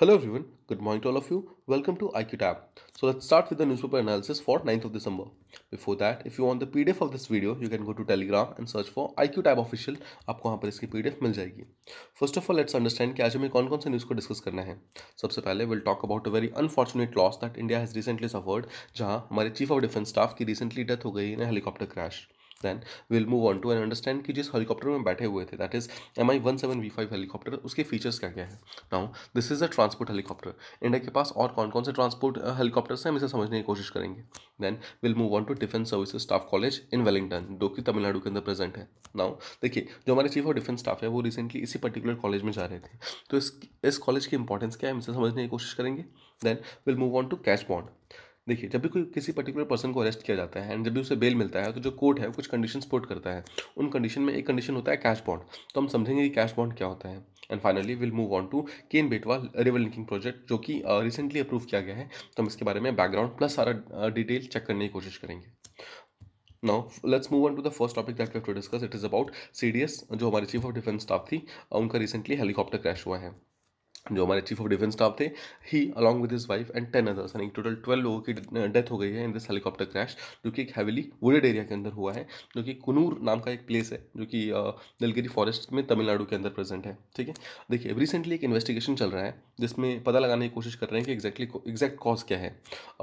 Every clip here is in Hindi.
Hello everyone, good morning to all of you. Welcome to IQ Tab. So let's start with the newspaper analysis for 9th of December. Before that, if you want the PDF of this video, you can go to Telegram and search for IQ Tab official. आपको वहाँ पर इसकी PDF मिल जाएगी First of all, let's understand कि आज हमें कौन कौन से न्यूज़ को डिस्कस करना है सबसे पहले we'll talk about a very unfortunate loss that India has recently suffered, जहाँ हमारे Chief of Defence Staff की recently death हो गई in helicopter crash then will move on to an understand कि जिस हेलीकॉप्टर में बैठे हुए थे that is M I one seven V five helicopter उसके फीचर्स क्या क्या है now this is a transport helicopter India के पास और कौन कौन से ट्रांसपोर्ट हेलीकॉप्टर्स uh, हैं हम इसे समझने की कोशिश करेंगे then will move on to defence services staff college in Wellington जो कि तमिलनाडु के अंदर प्रेजेंट है नाउ देखिए जो हमारे चीफ ऑफ डिफेंस स्टाफ है वो रिसेंटली इसी पर्टिकुलर कॉलेज में जा रहे थे तो इस इस कॉलेज की इंपॉर्टेंस क्या है हम इसे समझने की कोशिश करेंगे then will move on to cat bond देखिए जब भी कोई किसी पर्टिकुलर पर्सन को अरेस्ट किया जाता है एंड जब भी उसे बेल मिलता है तो जो कोर्ट है वो कुछ कंडीशन पोर्ट करता है उन कंडीशन में एक कंडीशन होता है कैश बॉन्ड तो हम समझेंगे कि कैश बॉन्ड क्या होता है and finally will move on to Ken Betwa river linking project जो कि रिसेंटली अप्रूव किया गया है तो हम इसके बारे में बैकग्राउंड प्लस सारा डिटेल चेक करने की कोशिश करेंगे now let's move on to the first topic that to discuss it is about C जो हमारी चीफ ऑफ डिफेंस स्टाफ थी उनका रिसेंटली हेलीकॉप्टर क्रैश हुआ है जो हमारे चीफ ऑफ डिफेंस स्टाफ थे he along with his wife and ten others यानी टोटल ट्वेल्व लोगों की डेथ हो गई है इन दिस हेलीकॉप्टर क्रैश जो कि एक हैविली वुडेड एरिया के अंदर हुआ है जो कि कुनूर नाम का एक प्लेस है जो कि नीलगिरी फॉरेस्ट में तमिलनाडु के अंदर प्रेजेंट है ठीक है देखिए रिसेंटली एक इन्वेस्टिगेशन चल रहा है जिसमें पता लगाने की कोशिश कर रहे हैं कि एग्जैक्टली एग्जैक्ट कॉज क्या है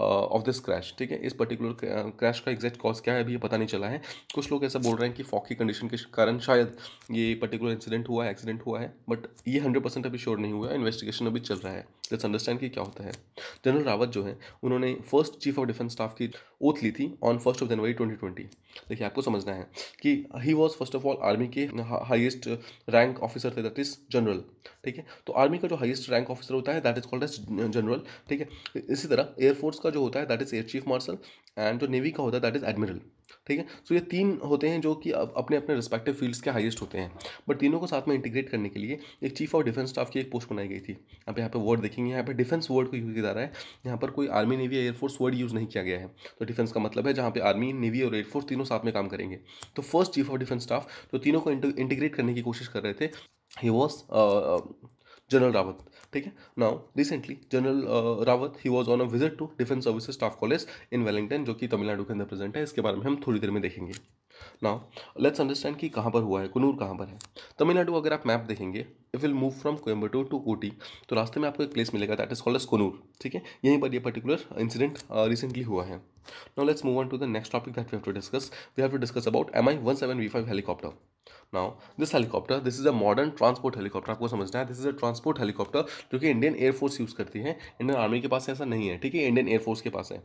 ऑफ दिस क्रैश ठीक है इस पर्टिकुलर क्रैश का एग्जैक्ट कॉज क्या है अभी पता नहीं चला है कुछ लोग ऐसा बोल रहे हैं कि फॉकी कंडीशन के कारण शायद ये पर्टिकुलर इंसिडेंट हुआ है एक्सीडेंट हुआ है बट ये हंड्रेड परसेंट अभी श्योर नहीं हुआ है इन्वेस्टिगेशन अभी चल रहा है लेट्स अंडरस्टैंड कि क्या होता है जनरल रावत जो है उन्होंने first chief of defence staff की ओथ ली थी ऑन फर्स्ट ऑफ जनवरी 2020 देखिए आपको समझना है कि he was first of all army के हाइस्ट रैंक ऑफिसर थे दैट इज जनरल ठीक है तो आर्मी का जो हाइस्ट रैंक ऑफिसर होता है that is called as general ठीक है इसी तरह एयरफोर्स का जो होता है that is air chief marshal and जो नेवी का होता है दैट इज एडमिरल ठीक है सो ये तीन होते हैं जो कि अपने अपने रिस्पेक्टिव फील्ड्स के हाईएस्ट होते हैं बट तीनों को साथ में इंटीग्रेट करने के लिए एक चीफ ऑफ डिफेंस स्टाफ की एक पोस्ट बनाई गई थी आप यहाँ पे वर्ड देखेंगे यहाँ पे डिफेंस वर्ड को यूज़ किया जा रहा है यहाँ पर कोई आर्मी नेवी या एयरफोर्स वर्ड यूज़ नहीं किया गया है तो डिफेंस का मतलब है जहाँ पर आर्मी नेवी और एयरफोर्स तीनों साथ में काम करेंगे तो first chief of defence staff जो तीनों को इंटीग्रेट करने की कोशिश कर रहे थे ही वॉज जनरल रावत ठीक है now recently general Rawat he was on a visit to defence service staff college in Wellington जो कि तमिलनाडु के अंदर प्रेजेंट है इसके बारे में हम थोड़ी देर में देखेंगे नाउ लेट्स अंडरस्टैंड कि कहाँ पर हुआ है कुनूर कहाँ पर है तमिलनाडु अगर आप मैप देखेंगे if will move from Coimbatore to Ooty तो रास्ते में आपको एक प्लेस मिलेगा that is called as Coonoor ठीक है यहीं पर यह पर्टिकुलर इंसिडेंट रिसेंटली हुआ है now let's move on to the next topic that we have to discuss we have to discuss about M I one seven V five helicopter now this helicopter this is a modern transport helicopter आपको समझना है this is a transport helicopter जो कि इंडियन एयरफोर्स यूज़ करती है इंडियन आर्मी के पास ऐसा नहीं है ठीक है इंडियन एयरफोर्स के पास है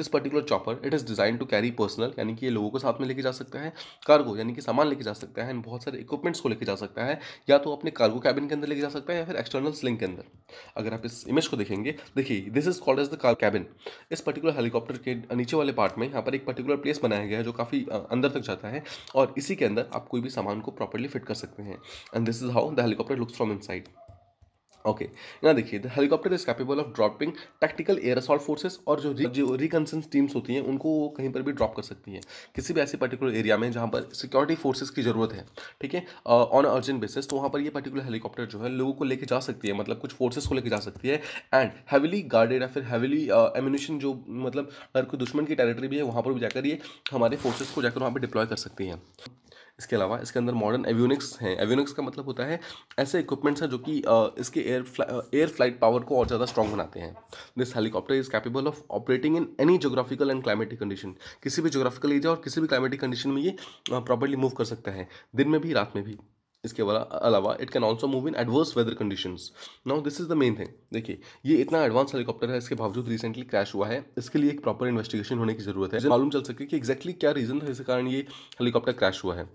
this particular chopper it is design to carry personnel यानी कि ये लोगों को साथ में लेके जा सकता है कार्गो यानी कि सामान लेके जा सकता है बहुत सारे इक्विपमेंट्स को लेकर जा सकता है या तो अपने कार्गो कैबिन के अंदर लेके जा सकता है या फिर एक्सटर्नल स्लिंग के अंदर अगर आप इस इमेज को देखेंगे देखिए this is called as the car cabin इस पर्टिकुलर हेलीकॉप्टर के नीचे वाले पार्ट में यहाँ पर एक पर्टिकुलर प्लेस बनाया गया है जो काफ़ी अंदर तक जाता है और इसी के अंदर आप कोई भी सामान विमान को प्रॉपरली फिट कर सकते हैं and this is how the helicopter looks from inside okay यहाँ देखिए the helicopter is capable of dropping tactical air assault forces और जो जो रिकनसेंस टीम्स होती हैं उनको वो कहीं पर भी ड्रॉप कर सकती हैं किसी भी ऐसे पर्टिकुलर एरिया में जहाँ पर सिक्योरिटी फोर्सेस की जरूरत है ठीक है ऑन अर्जेंट बेसिस तो वहाँ पर ये पर्टिकुलर हेलीकॉप्टर जो है लोगों को लेकर जा सकती है मतलब कुछ फोर्सेस को लेकर जा सकती है एंड हैवीली गार्डेड या फिर हैविली एम्यूनिशन जो मतलब अगर कोई दुश्मन की टेरिटरी भी है वहाँ पर भी जाकर ये हमारे फोर्सेज को जाकर वहाँ पर डिप्लॉय कर सकती है इसके अलावा इसके अंदर मॉडर्न एव्यूनिक्स हैं एव्यूनिक्स का मतलब होता है ऐसे इक्विपमेंट्स हैं जो कि इसके एयर एयर फ्लाइट पावर को और ज़्यादा स्ट्रॉन्ग बनाते हैं this helicopter is capable of operating in any geographical and climatic condition किसी भी जोग्राफिकल एरिया और किसी भी क्लाइमेटिक कंडीशन में ये प्रॉपरली मूव कर सकता है दिन में भी रात में भी इसके अलावा it can also move in adverse weather condition now this is the main thing देखिए ये इतना एडवांस हेलीकॉप्टर है इसके बावजूद रिसेंटली क्रैश हुआ है इसके लिए एक प्रॉपर इन्वेस्टिगेशन होने की जरूरत है मालूम चल सके कि एक्जैक्टली क्या रीजन था जिसके कारण ये हेलीकॉप्टर क्रैश हुआ है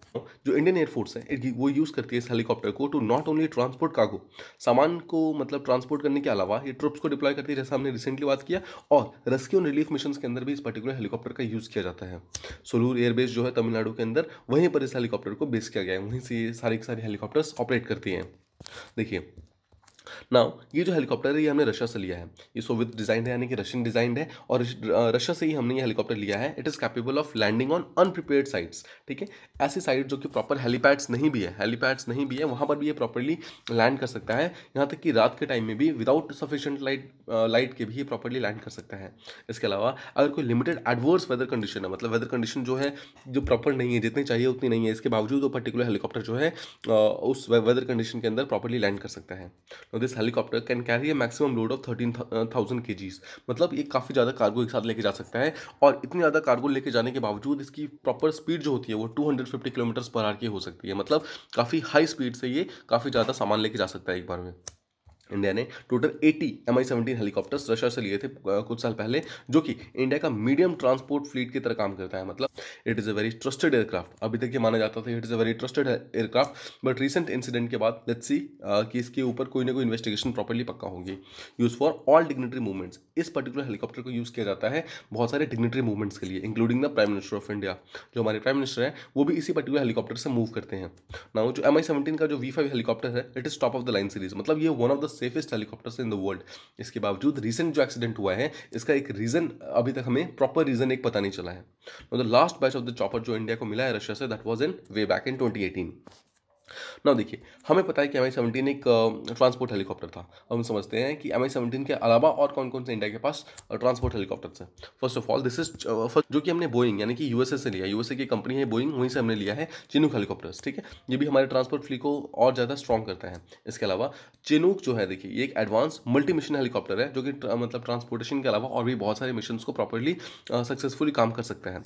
जो इंडियन एयरफोर्स है वो यूज़ करती है इस हेलीकॉप्टर को टू नॉट ओनली ट्रांसपोर्ट कागो सामान को मतलब ट्रांसपोर्ट करने के अलावा ये ट्रुप्स को डिप्लॉय करती है जैसा हमने रिसेंटली बात किया और रेस्क्यू एंड रिलीफ मिशन के अंदर भी इस पर्टिकुलर हेलीकॉप्टर का यूज़ किया जाता है सोलूर एयरबेस जो है तमिलनाडु के अंदर वहीं पर इस हेलीकॉप्टर को बेस किया गया है वहीं से ये सारे सारी सारी हेलीकॉप्टर्स ऑपरेट करती हैं देखिए नाउ ये जो हेलीकॉप्टर है ये हमने रशिया से लिया है ये सोवियत डिजाइन है यानी कि रशियन डिजाइंड है और रशिया से ही हमने ये हेलीकॉप्टर लिया है it is capable of landing on unprepared sites ठीक है ऐसी साइट जो कि प्रॉपर हेलीपैड्स नहीं भी है हेलीपैड्स नहीं भी है वहाँ पर भी ये प्रॉपरली लैंड कर सकता है यहाँ तक कि रात के टाइम में भी विदाउट सफिशेंट लाइट लाइट के भी ये प्रॉपरली लैंड कर सकता है इसके अलावा अगर कोई लिमिटेड एडवर्स वेदर कंडीशन है मतलब वेदर कंडीशन जो है जो प्रॉपर नहीं है जितनी चाहिए उतनी नहीं है इसके बावजूद वो पर्टिकुलर हेलीकॉप्टर जो है उस वेदर कंडीशन के अंदर प्रॉपरली लैंड कर सकता है this helicopter can carry a maximum load of thirteen thousand kgs मतलब ये काफ़ी ज़्यादा कार्गो एक साथ लेके जा सकता है और इतनी ज़्यादा कार्गो लेके जाने के बावजूद इसकी प्रॉपर स्पीड जो होती है वो टू हंड्रेड फिफ्टी किलोमीटर्स पर आर की हो सकती है मतलब काफ़ी हाई स्पीड से ये काफ़ी ज़्यादा सामान लेके जा सकता है एक बार में इंडिया ने total 80 M I seventeen helicopters Russia से लिए थे कुछ साल पहले जो कि इंडिया का मीडियम ट्रांसपोर्ट फ्लीट की तरह काम करता है मतलब it is a very trusted aircraft अभी तक ये माना जाता था it is a very trusted aircraft but recent incident के बाद लेट्स सी कि इसके ऊपर कोई ना कोई इन्वेस्टिगेशन प्रॉपरली पक्का होगी use for all dignitary movements इस पर्टिकुलर हेलीकॉप्टर को यूज़ किया जाता है बहुत सारे डिग्नेटरी मूवमेंट्स के लिए including the prime minister of India जो हमारे प्राइम मिनिस्टर हैं वो भी इसी पर्टिकुलर हेलीकॉप्टर से मूव करते हैं ना जो एम आई सेवेंटीन का जो वी फाइव हेलीकॉप्टर है it is top of the line series मतलब ये one of the safest helicopters in the world इसके बावजूद रिसेंट जो एक्सीडेंट हुआ है इसका एक रीज़न अभी तक हमें प्रॉपर रीज़न एक पता नहीं चला है the last batch of the chopper जो इंडिया को मिला है रशिया से that was in way back in twenty ना देखिए हमें पता है कि एम आई सेवनटीन एक ट्रांसपोर्ट हेलीकॉप्टर था हम समझते हैं कि एम आई सेवनटीन के अलावा और कौन कौन से इंडिया के पास ट्रांसपोर्ट हेलीकॉप्टर्स हैं first of all this is first जो कि हमने बोइंग यानी कि यूएसए से लिया यूएसए की कंपनी है बोइंग वहीं से हमने लिया है चिनूक हेलीकॉप्टर्स ठीक है ये भी हमारे ट्रांसपोर्ट फ्ली को और ज़्यादा स्ट्रॉन्ग करता है इसके अलावा चिनूक जो है देखिए ये एक एडवांस मल्टी मिशन हेलीकॉप्टर है जो कि मतलब ट्रांसपोर्टेशन के अलावा और भी बहुत सारे मिशन को प्रॉपरली सक्सेसफुली काम कर सकते हैं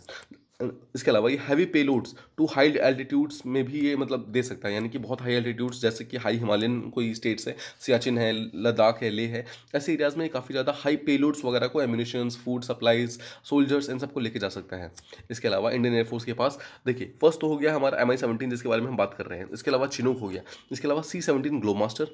इसके अलावा ये heavy payloads to high altitudes में भी ये मतलब दे सकता है यानी कि बहुत हाई एल्टीट्यूड्स जैसे कि हाई हिमालयन कोई स्टेट्स है सियाचिन है लद्दाख है ले है ऐसे एरियाज़ में काफ़ी ज़्यादा हाई पेलोड्स वगैरह को एम्यूनिशन फूड सप्लाइज सोल्जर्स इन सबको लेके जा सकता है इसके अलावा इंडियन एयरफोर्स के पास देखिए फर्स्ट तो हो गया हमारा एम आई सेवनटीन जिसके बारे में हम बात कर रहे हैं इसके अलावा चिनूक हो गया इसके अलावा C seventeen Globemaster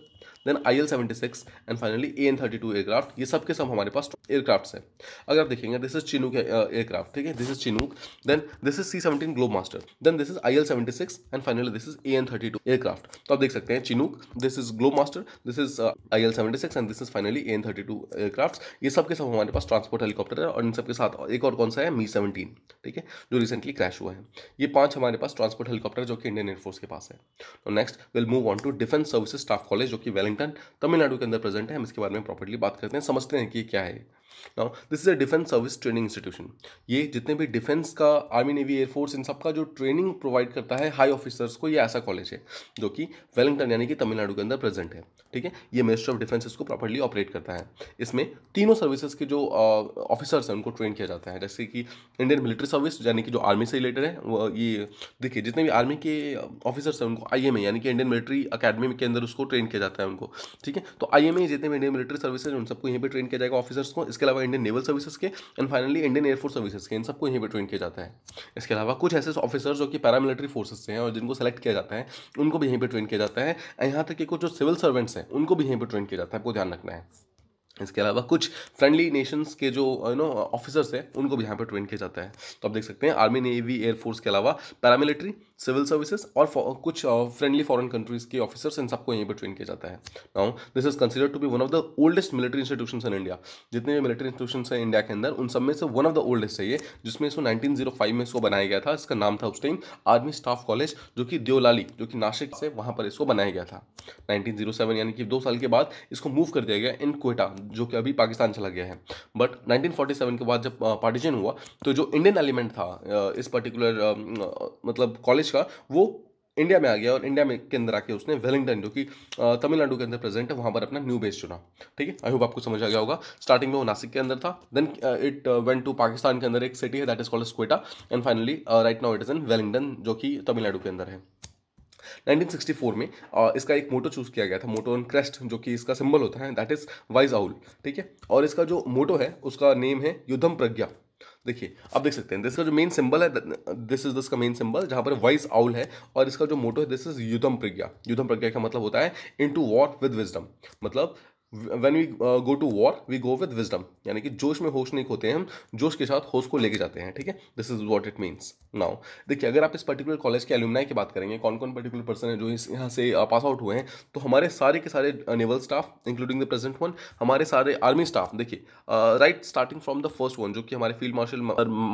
then I L seventy six and finally A N thirty two aircraft ये सब के सब हमारे पास एयरक्राफ्ट है अगर आप देखेंगे दिस इज चिनूक एयरक्राफ्ट ठीक है this is Chinook then this is C seventeen Globemaster then this is I L seventy six and finally this is A N thirty two aircraft तो आप देख सकते हैं Chinook this is Globemaster this is I L seventy six and this is finally A N thirty two aircraft ये सब के सब हमारे पास ट्रांसपोर्ट हेलीकॉप्टर है और इन सब के साथ एक और कौन सा है मी सेवेंटीन ठीक है जो रिसेंटली क्रैश हुआ है ये पांच हमारे पास ट्रांसपोर्ट हेलीकॉप्टर जो कि इंडियन एयरफोर्स के पास है next will move on to defence service staff college जो कि वेलिंग वेलिंगटन तमिलनाडु के अंदर प्रेजेंट है हम इसके बारे में प्रॉपर्ली बात करते हैं समझते हैं कि क्या है now this is a defence service training institution ये जितने भी डिफेंस का आर्मी नेवी एयरफोर्स इन सब का जो ट्रेनिंग प्रोवाइड करता है हाई ऑफिसर्स को ये ऐसा कॉलेज है जो कि वेलिंगटन यानी कि तमिलनाडु के अंदर प्रेजेंट है ठीक है ये मिनिस्ट्री ऑफ डिफेंस इसको प्रॉपरली ऑपरेट करता है इसमें तीनों सर्विसेज के जो ऑफिसर्स हैं उनको ट्रेन किया जाता है जैसे कि इंडियन मिलिट्री सर्विस यानी कि जो आर्मी से रिलेटेड है ये देखिए जितने भी आर्मी के ऑफिसर्स हैं उनको आई एम यानी कि इंडियन मिलिट्री अकेडमी के अंदर उसको ट्रेन किया जाता है उनको ठीक है तो आई एम जितने भी इंडियन मिलिट्री सर्विसेज उन सबको यहीं पर ट्रेन किया जाएगा ऑफिसर्स को इसके इसके अलावा इंडियन नेवल सर्विसेज के and finally Indian air force services के इन सबको यहीं पर ट्रेन किया जाता है इसके अलावा कुछ ऐसे ऑफिसर्स जो कि पैरामिलिट्री फोर्सेज से हैं और जिनको सेलेक्ट किया जाता है उनको भी यहीं पर ट्रेन किया जाता है यहाँ तक कि कुछ जो सिविल सर्वेंट्स हैं उनको भी यहीं पर ट्रेन किया जाता है आपको ध्यान रखना है इसके अलावा कुछ फ्रेंडली नेशंस के जो यू नो ऑफिसर्स हैं उनको भी यहाँ पर ट्रेन किया जाता है तो आप देख सकते हैं आर्मी नेवी एयरफोर्स के अलावा पैरामिलिट्री सिविल सर्विसेज और कुछ फ्रेंडली फॉरेन कंट्रीज के ऑफिसर्स इन सबको यहीं पर ट्रेन किया जाता है now this is consider to be one of the oldest military institution in India जितने भी मिलिट्री इंस्टीट्यूशन हैं इंडिया के अंदर उन सब में से वन ऑफ द ओल्डेस्ट है ये जिसमें इसको फाइव oh में इसको बनाया गया था इसका नाम था उस टाइम आर्मी स्टाफ कॉलेज जो कि देवलाली जो कि नासिक से वहाँ पर इसको बनाया गया था सेवन oh यानी कि दो साल के बाद इसको मूव कर दिया गया इन कोयटा जो कि अभी पाकिस्तान चला गया है बट सेवन के बाद जब पार्टीशन हुआ तो जो इंडियन एलिमेंट था इस पर्टिकुलर मतलब कॉलेज कॉलेज का वो इंडिया में आ गया और इंडिया में के अंदर आके उसने वेलिंगटन जो कि तमिलनाडु के अंदर प्रेजेंट है वहाँ पर अपना न्यू बेस चुना ठीक है आई होप आपको समझ आ गया होगा स्टार्टिंग में वो नासिक के अंदर था then it went to Pakistan के अंदर एक सिटी है that is called Quetta and finally right now it is in Wellington जो कि तमिलनाडु के अंदर है 1964 में इसका एक मोटो चूज़ किया गया था मोटो ऑन क्रेस्ट जो कि इसका सिंबल होता है दैट इज़ वाइज आउल ठीक है और इसका जो मोटो है उसका नेम है युद्धम प्रज्ञा देखिए आप देख सकते हैं दिस का जो मेन सिंबल है दिस इज दिस का मेन सिंबल जहां पर वाइस आउल है और इसका जो मोटो है दिस इज युद्धम प्रज्ञा युद्धम प्रज्ञा का मतलब होता है in to walk with wisdom मतलब when we go to war we go with wisdom यानी कि जोश में होश नहीं होते हैं हम जोश के साथ होश को लेके जाते हैं ठीक है this is what it means now देखिए अगर आप इस पर्टिकुलर कॉलेज के एलुमनाई की बात करेंगे कौन कौन पर्टिकुलर पर्सन है जो इस यहाँ से पास uh, आउट हुए हैं तो हमारे सारे के सारे naval staff including the present one हमारे सारे आर्मी स्टाफ देखिए right starting from the first one जो कि हमारे फील्ड मार्शल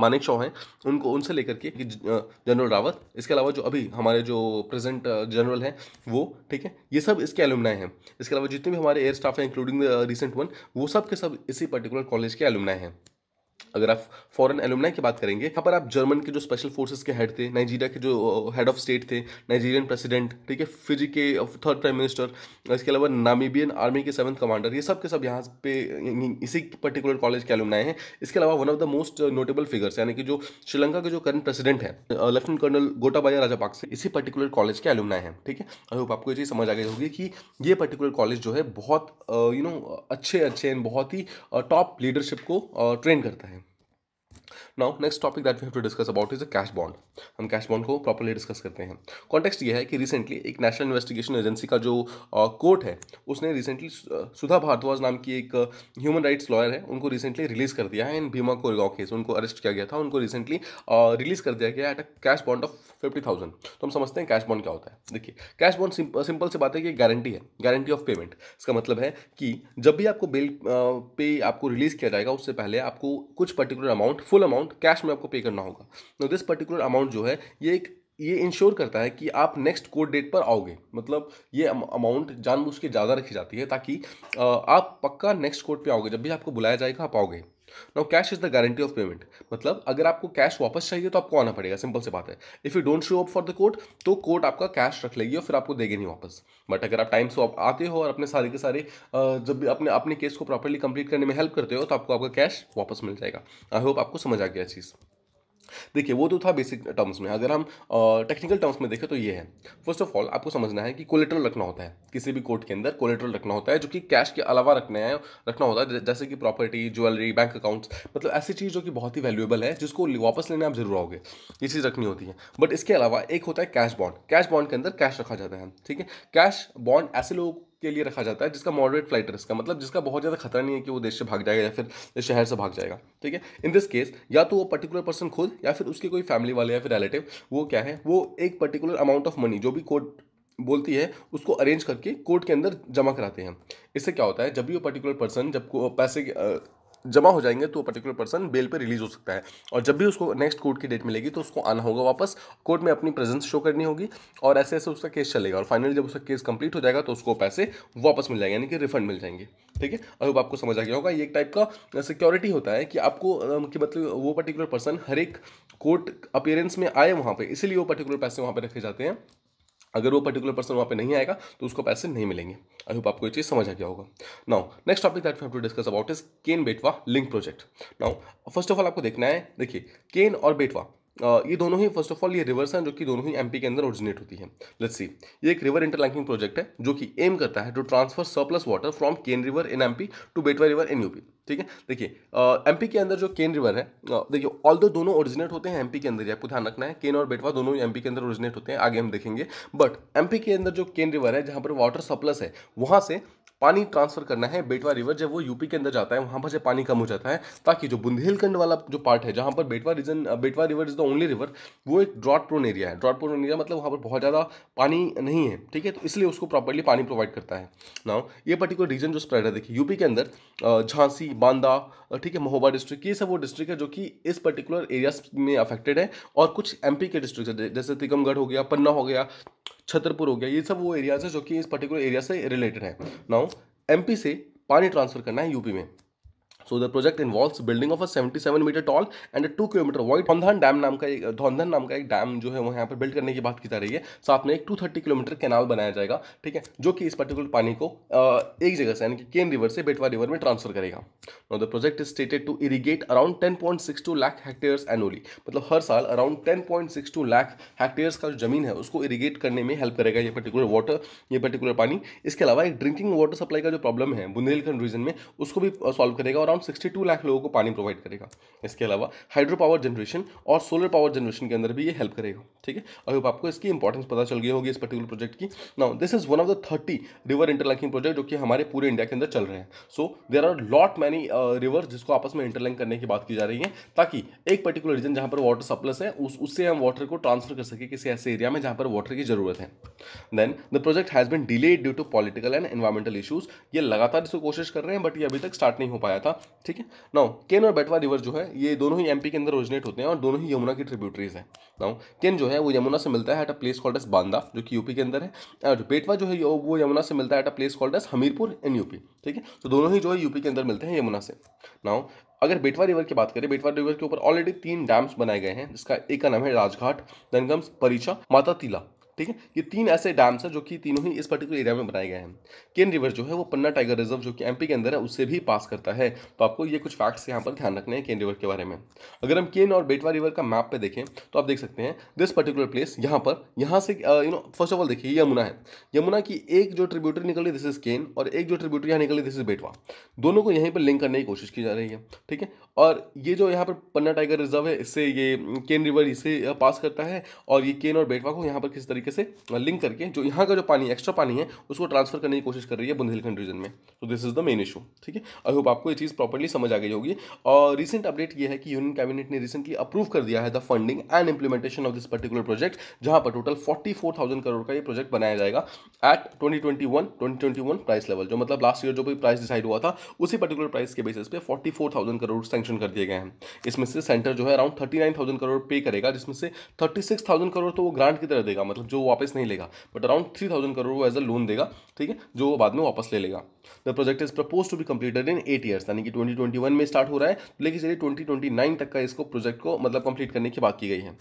मानिक शॉ हैं उनको उनसे लेकर के जनरल रावत uh, इसके अलावा जो अभी हमारे जो प्रेजेंट जनरल uh, हैं वो ठीक है ये सब इसके एलुमनाई हैं इसके अलावा जितने भी हमारे एयर स्टाफ हैं इंक्लूडिंग द रिसेंट वन वो सब के सब इसी पर्टिकुलर कॉलेज के एलुमनाई हैं अगर आप फॉरेन एलुमनाई की बात करेंगे यहाँ पर आप जर्मन के जो स्पेशल फोर्सेस के हेड थे नाइजीरिया के जो हेड ऑफ स्टेट थे नाइजीरियन प्रेसिडेंट ठीक है फिजी के थर्ड प्राइम मिनिस्टर इसके अलावा नामीबियन आर्मी के सेवंथ कमांडर ये सब के सब यहाँ पे इसी पर्टिकुलर कॉलेज के एलुमनाए हैं इसके अलावा one of the most notable figures यानी कि जो श्रीलंका के जो करंट प्रेसिडेंट है लेफ्टिनेंट कर्नल गोटाबाया राजापाक्से इसी पर्टिकुलर कॉलेज के एलुमनाए हैं ठीक है आई होप आपको ये चीज़ समझ आ गई होगी कि ये पर्टिकुलर कॉलेज जो है बहुत यू uh, नो अच्छे अच्छे बहुत ही टॉप uh, लीडरशिप को ट्रेन uh, करता है now next topic that we have to discuss about is a cash bond हम कैश बॉन्ड को प्रॉपरली डिस्कस करते हैं कॉन्टेक्स्ट ये है कि रिसेंटली एक नेशनल इन्वेस्टिगेशन एजेंसी का जो कोर्ट uh, है उसने रिसेंटली uh, सुधा भारद्वाज नाम की एक ह्यूमन राइट्स लॉयर है उनको रिसेंटली रिलीज़ कर दिया है इन भीमा कोरेगांव केस उनको अरेस्ट किया गया था उनको रिसेंटली रिलीज़ uh, कर दिया गया at a cash bond of fifty thousand तो हम समझते हैं कैश बॉन्ड क्या होता है देखिए कैश बॉन्ड सिंपल से बात है कि गारंटी है गारंटी ऑफ पेमेंट इसका मतलब है कि जब भी आपको बिल पे आपको रिलीज़ किया जाएगा उससे पहले आपको कुछ particular amount full amount amount cash में आपको पे करना होगा नो दिस पर्टिकुलर अमाउंट जो है ये एक ये इंश्योर करता है कि आप नेक्स्ट कोर्ट डेट पर आओगे मतलब ये अमाउंट जानबूझ के ज़्यादा रखी जाती है ताकि आप पक्का नेक्स्ट कोर्ट पे आओगे जब भी आपको बुलाया जाएगा आप आओगे now cash is the guarantee of payment मतलब अगर आपको कैश वापस चाहिए तो आपको आना पड़ेगा सिंपल से बात है if you don't show up for the court तो कोर्ट आपका कैश रख लेगी और फिर आपको देगी नहीं वापस बट अगर आप टाइम से आते हो और अपने सारे के सारे जब भी अपने अपने केस को प्रॉपरली कंप्लीट करने में हेल्प करते हो तो आपको आपका कैश वापस मिल जाएगा आई होप आपको समझ आ गया चीज़ देखिए वो तो था बेसिक टर्म्स में अगर हम टेक्निकल टर्म्स में देखें तो ये है फर्स्ट ऑफ ऑल आपको समझना है कि कोलेट्रल रखना होता है किसी भी कोर्ट के अंदर कोलेट्रल रखना होता है जो कि कैश के अलावा रखने हैं रखना होता है जैसे कि प्रॉपर्टी ज्वेलरी बैंक अकाउंट्स मतलब ऐसी चीज़ जो कि बहुत ही वैल्यूएबल है जिसको वापस लेने आप जरूर आओगे ये चीज़ रखनी होती है बट इसके अलावा एक होता है कैश बॉन्ड कैश बॉन्ड के अंदर कैश रखा जाता है ठीक है कैश बॉन्ड ऐसे लोग के लिए रखा जाता है जिसका मॉडरेट फ्लाइट रिस्क का मतलब जिसका बहुत ज़्यादा खतरा नहीं है कि वो देश से भाग जाएगा या फिर शहर से भाग जाएगा ठीक है इन दिस केस या तो वो पर्टिकुलर पर्सन खुद या फिर उसके कोई फैमिली वाले या फिर रिलेटिव वो क्या है वो एक पर्टिकुलर अमाउंट ऑफ मनी जो भी कोर्ट बोलती है उसको अरेंज करके कोर्ट के अंदर जमा कराते हैं इससे क्या होता है जब भी वो पर्टिकुलर पर्सन जब पैसे जमा हो जाएंगे तो पर्टिकुलर पर्सन बेल पे रिलीज हो सकता है और जब भी उसको नेक्स्ट कोर्ट की डेट मिलेगी तो उसको आना होगा वापस कोर्ट में अपनी प्रेजेंस शो करनी होगी और ऐसे ऐसे उसका केस चलेगा और फाइनली जब उसका केस कंप्लीट हो जाएगा तो उसको पैसे वापस मिल जाएंगे यानी कि रिफंड मिल जाएंगे ठीक है आई होप आपको समझ आ गया होगा ये एक टाइप का सिक्योरिटी होता है कि आपको कि मतलब वो पर्टिकुलर पर्सन हर एक कोर्ट अपेयरेंस में आए वहाँ पर इसीलिए वो पर्टिकुलर पैसे वहाँ पर रखे जाते हैं अगर वो पर्टिकुलर पर्सन वहाँ पे नहीं आएगा तो उसको पैसे नहीं मिलेंगे आई होप आपको ये चीज़ समझ आ गया होगा now next topic that we have to discuss about is Ken Betwa link project now first of all आपको देखना है देखिए केन और बेटवा Uh, ये दोनों ही फर्स्ट ऑफ ऑल ये रिवर्स हैं जो कि दोनों ही एमपी के अंदर ओरिजिनेट होती है लेट्स सी ये एक रिवर इंटरलैंकिंग प्रोजेक्ट है जो कि एम करता है to transfer surplus water from Ken river in MP to Betwa river in UP ठीक है देखिए एमपी uh, के अंदर जो केन रिवर है uh, देखिए ऑल दो दोनों ओरिजिनेट होते हैं एमपी के अंदर आपको ध्यान रखना है केन और बेटवा दोनों ही एमपी के अंदर ओरिजिनेट होते हैं आगे हम देखेंगे बट एमपी के अंदर जो केन रिवर है जहाँ पर वाटर सप्लस है वहाँ से पानी ट्रांसफर करना है बेटवा रिवर जब वो यूपी के अंदर जाता है वहाँ पर जब पानी कम हो जाता है ताकि जो बुंदेलखंड वाला जो पार्ट है जहाँ पर Betwa region Betwa river is the only river वो एक ड्रॉट प्रोन एरिया है ड्रॉट प्रोन एरिया मतलब वहाँ पर बहुत ज़्यादा पानी नहीं है ठीक है तो इसलिए उसको प्रॉपरली पानी प्रोवाइड करता है ना ये पर्टिकुलर रीजन जो स्प्रेड है देखिए यूपी के अंदर झांसी बांदा ठीक है महोबा डिस्ट्रिक्ट ये सब वो डिस्ट्रिक्ट है जो कि इस पर्टिकुलर एरिया में अफेक्टेड है और कुछ एमपी के डिस्ट्रिक्ट जैसे तिकमगढ़ हो गया पन्ना हो गया छतरपुर हो गया ये सब वो एरियाज है जो कि इस पर्टिकुलर एरिया से रिलेटेड है नाउ एमपी से पानी ट्रांसफ़र करना है यूपी में so the project involve building of a seven metre tall and two kilometre wide Dhaudhan dam नाम का एक धौंधन नाम का एक डैम जो है वो यहाँ पर बिल्ड करने की बात की जा रही है साथ में एक टू थर्टी किलोमीटर कैनाल बनाया जाएगा ठीक है जो कि इस पर्टिकुलर पानी को एक जगह से यानी कि केन रिवर से बेटवा रिवर में ट्रांसफर करेगा the project is stated to irrigate around ten point six two lakh hectares annually मतलब हर साल around ten point six two lakh hectares का जो जमीन है उसको इरीगेट करने में हेल्प करेगा ये पर्टिकुलर वाटर ये पर्टिकुलर पानी इसके अलावा एक ड्रिंकिंग वाटर सप्लाई का जो प्रॉब्लम है बुंदेलखंड रीजन में उसको भी सॉल्व करेगा और अराउंड टू लाख लोगों को पानी प्रोवाइड करेगा इसके अलावा हाइड्रो पावर जनरेशन और सोलर पावर जनरेशन के अंदर भी ये हेल्प करेगा ठीक है आई होप आपको इसकी इंपॉर्टेंस पता चल गई होगी इस पर्टिकुलर प्रोजेक्ट की now this is one of the thirty river interlinking project जो कि हमारे पूरे इंडिया के अंदर चल रहे हैं so there are lot many rivers जिसको आपस में इंटरलैंक करने की बात की जा रही है ताकि एक पर्टिकुलर रीजन जहां पर वाटर सप्लस है उस उससे हम वाटर को ट्रांसफर कर सके किसी ऐसे एरिया में जहां पर वाटर की जरूरत है then the project has been delayed due to political and environmental issues ये लगातार इसको कोशिश कर रहे हैं बट ये अभी तक स्टार्ट नहीं हो पाया था ठीक है नाउ केन और बेटवा रिवर जो है ये दोनों ही एमपी के अंदर ओरिजिनेट होते हैं और दोनों ही यमुना की ट्रिब्यूटरीज हैं नाउ केन जो है वो यमुना से मिलता है at a place called as Banda जो कि यूपी के अंदर है और बेटवा जो है वो यमुना से मिलता है at a place called as Hamirpur in UP ठीक है तो दोनों ही जो है यूपी के अंदर मिलते हैं यमुना से नाउ अगर बेटवा रिवर की बात करें बेटवा रिवर के ऊपर ऑलरेडी तीन डैम्स बनाए गए हैं जिसका एक का नाम है राजघाट देन कम्स परीक्षा माता तिला ठीक है ये तीन ऐसे डैम्स हैं जो कि तीनों ही इस पर्टिकुलर एरिया में बनाए गए हैं केन रिवर जो है वो पन्ना टाइगर रिजर्व जो कि एमपी के अंदर है उससे भी पास करता है तो आपको ये कुछ फैक्ट्स यहाँ पर ध्यान रखने हैं केन रिवर के बारे में अगर हम केन और बेटवा रिवर का मैप पर देखें तो आप देख सकते हैं दिस पर्टिकुलर प्लेस यहाँ पर यहाँ से you know first of all देखिए यमुना है यमुना की एक जो ट्रिब्यूटरी रही दिस इज केन और एक जो ट्रिब्यूटरी यहाँ निकली दिस इज बेटवा दोनों को यहीं पर लिंक करने की कोशिश की जा रही है ठीक है और ये जो यहाँ पर पन्ना टाइगर रिजर्व है इससे ये केन mm, रिवर इसे पास uh, करता है और ये केन और बेटवा को यहाँ पर किस तरीके तरीके से लिंक करके जो यहाँ का जो पानी एक्स्ट्रा पानी है उसको ट्रांसफर करने की कोशिश कर रही है बुंदेलखंड रीजन में तो this is the main issue ठीक है आई होप आपको ये चीज़ प्रॉपरली समझ आ गई होगी और रिसेंट अपडेट ये है कि यूनियन कैबिनेट ने रिसेंटली अप्रूव कर दिया है the funding and implementation of this particular project जहाँ पर टोटल फोर्टी करोड़ का ये प्रोजेक्ट बनाया जाएगा at twenty twenty one price level जो मतलब लास्ट ईयर जो भी प्राइस डिसाइड हुआ था उसी पर्टिकुलर प्राइस के बेसिस पे फोर्टी करोड़ सेंक्शन कर दिए गए हैं इसमें से सेंटर जो है अराउंड थर्टी करोड़ पे करेगा जिसमें से थर्टी करोड़ तो वो ग्रांट की तरह देगा मतलब जो वो वापस नहीं लेगा but around three thousand crore वो एज अ लोन देगा ठीक है जो वो बाद में वापस ले लेगा the project is propose to be completed in eight years यानी कि ट्वेंटी ट्वेंटी वन में स्टार्ट हो रहा है लेकिन चलिए ट्वेंटी ट्वेंटी नाइन तक का इसको प्रोजेक्ट को मतलब कंप्लीट करने की बात की गई है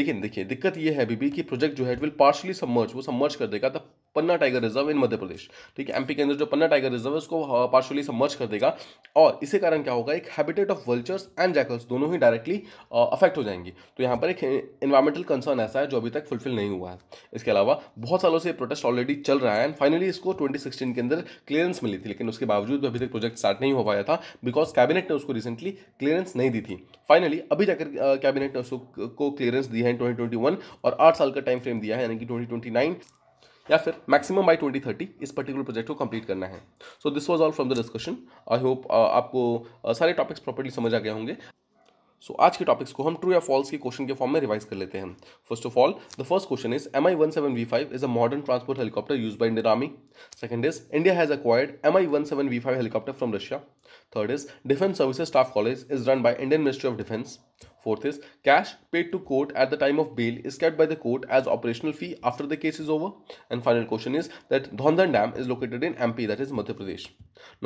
लेकिन देखिए दिक्कत यह है अभी भी कि प्रोजेक्ट जो है इट विल पार्शली सबमर्ज वो सबमर्ज कर देगा the Panna tiger reserve in Madhya Pradesh ठीक है एमपी के अंदर जो पन्ना टाइगर रिजर्व है उसको पार्शली सब मर्ज कर देगा और इसी कारण क्या होगा एक habitat of vultures and jackals दोनों ही डायरेक्टली अफेक्ट हो जाएंगी तो यहाँ पर एक इन्वायरमेंटल कंसर्न ऐसा है जो अभी तक फुलफिल नहीं हुआ है इसके अलावा बहुत सालों से प्रोटेस्ट ऑलरेडी चल रहा है एंड फाइनली इसको ट्वेंटी के अंदर क्लियरेंस मिली थी लेकिन उसके बावजूद भी अभी तक प्रोजेक्ट स्टार्ट नहीं हो पाया था बिकॉज कैबिनेट ने उसको रिसेंटली क्लियरेंस नहीं दी थी फाइनली अभी जाकर कैबिनेट ने उसको क्लियरेंस दी है ट्वेंटी और आठ साल का टाइम फ्रेम दिया है यानी कि ट्वेंटी या फिर मैक्सिमम बाई ट्वेंटी थर्टी इस पर्टिकुलर प्रोजेक्ट को कंप्लीट करना है so this was all from the discussion I hope आपको uh, सारे टॉपिक्स प्रॉपरली समझ आ गए होंगे सो so, आज के टॉपिक्स को हम ट्रू या फॉल्स के क्वेश्चन के फॉर्म में रिवाइज कर लेते हैं first of all the first question is M I one seven V five is a modern transport helicopter use by Indian army second is India has acquired M I one seven V five helicopter from Russia third is defence services staff college is run by Indian ministry of defence Fourth is cash paid to court at the time of bail is kept by court as operational fee after the case is over and final question is is Dhaudhan dam is is in in MP that is Madhya Pradesh.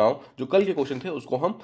Now, जो कल के क्वेश्चन थे उसको हम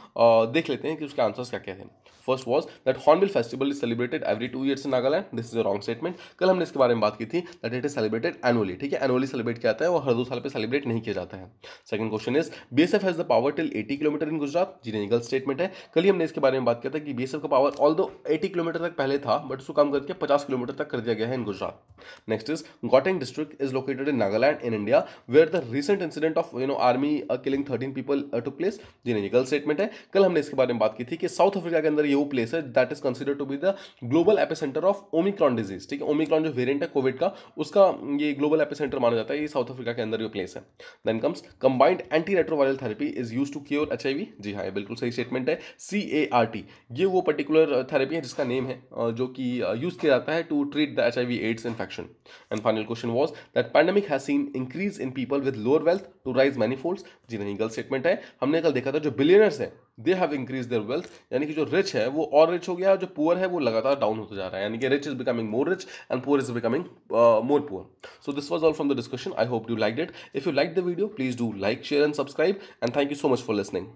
देख लेते हैं कि उसके आंसर्स क्या क्या थे first was that hornbill festival is celebrated every two years in Nagaland this is a wrong statement कल हमने इसके बारे में बात की थी that it is celebrated annually ठीक है एनुअली सेलिब्रेट किया जाता है और हर दो साल पर सेलिब्रेट नहीं किया जाता है second question is B S F has the power till eighty kilometre in Gujarat जिन्हें गलत स्टेटमेंट है कल ही हमने इसके बारे में बात किया था कि बी एस एफ का पावर ऑल दो 80 किलोमीटर तक पहले था बट उसको कम करके 50 किलोमीटर तक कर दिया गया है in Gujarat next is Gauteng district is located in Nagaland in India where the recent incident of you know army killing thirteen people took place जी नहीं कल स्टेटमेंट है कल हमने इसके बारे में बात की थी कि साउथ अफ्रीका के अंदर ये वो प्लेस है that is consider to be the global epicentre of Omicron disease ठीक है ओमिक्रॉन जो वेरियंट है कोविड का उसका mm, ये ग्लोबल एपिसेंटर माना जाता है ये साउथ अफ्रीका के अंदर ये प्लेस है then comes combined anti retroviral therapy is use to cure H जी हाँ बिल्कुल सही स्टेटमेंट है सी ए आर टी ये वो पर्टिकुलर थेरेपी uh, है जिसका नेम है जो कि यूज़ किया जाता है to treat the H I V AIDS infection and final question was that pandemic has seen increase in people with lower wealth to rise many fold जी नहीं गलत स्टेटमेंट है हमने कल देखा था जो बिलियनर्स है they have increase their wealth यानी कि जो रिच है वो और रिच हो गया और जो पुअर है वो लगातार डाउन होता जा रहा है यानी कि rich is becoming more rich and poor is becoming more poor so this was all from the discussion I hope you like it if you like the video please do like share and subscribe and thank you so much for listening